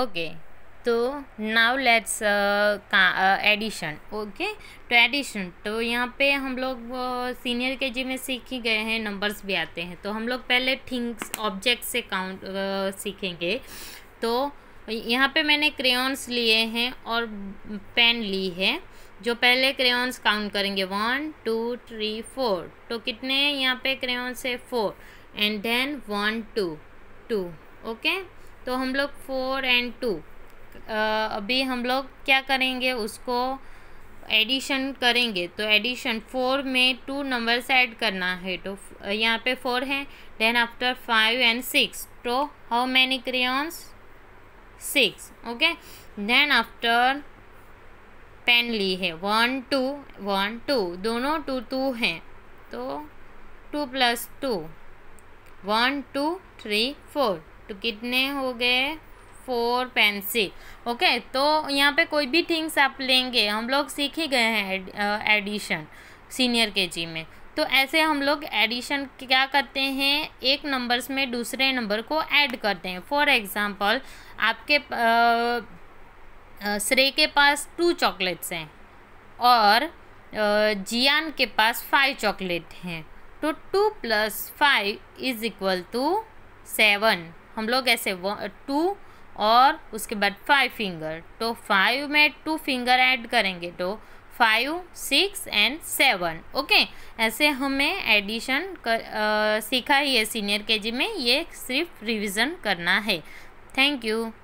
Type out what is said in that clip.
Okay तो now let's addition okay तो addition तो यहाँ पे हम लोग सीनियर uh, के जी में सीख ही गए हैं नंबर्स भी आते हैं तो हम लोग पहले थिंग्स ऑब्जेक्ट से काउंट uh, सीखेंगे तो यहाँ पे मैंने क्रेउन्स लिए हैं और पेन ली है जो पहले क्रेन्स काउंट करेंगे वन टू थ्री फोर तो कितने यहाँ पे क्रेउन्स है four and then one two two okay okay? तो हम लोग फोर एंड टू अभी हम लोग क्या करेंगे उसको एडिशन करेंगे तो एडिशन फोर में टू नंबर्स ऐड करना है तो यहाँ पे फोर है then after five and six तो how many crayons six okay then after pen ली है वन टू वन टू दोनों टू टू हैं तो two plus two one two three four तो कितने हो गए फोर पेंसिल ओके तो यहाँ पे कोई भी थिंग्स आप लेंगे हम लोग सीख ही गए हैं एडिशन सीनियर के जी में तो ऐसे हम लोग एडिशन क्या करते हैं एक नंबर्स में दूसरे नंबर को ऐड करते हैं फॉर एग्ज़ाम्पल आपके श्रेय के पास टू चॉकलेट्स हैं और जियान के पास फाइव चॉकलेट हैं तो two plus five is equal to seven हम लोग ऐसे टू और उसके बाद फाइव फिंगर तो फाइव में टू फिंगर ऐड करेंगे तो five six and seven okay ऐसे हमें एडिशन कर आ, सीखा ही है सीनियर के में ये सिर्फ रिवीजन करना है थैंक यू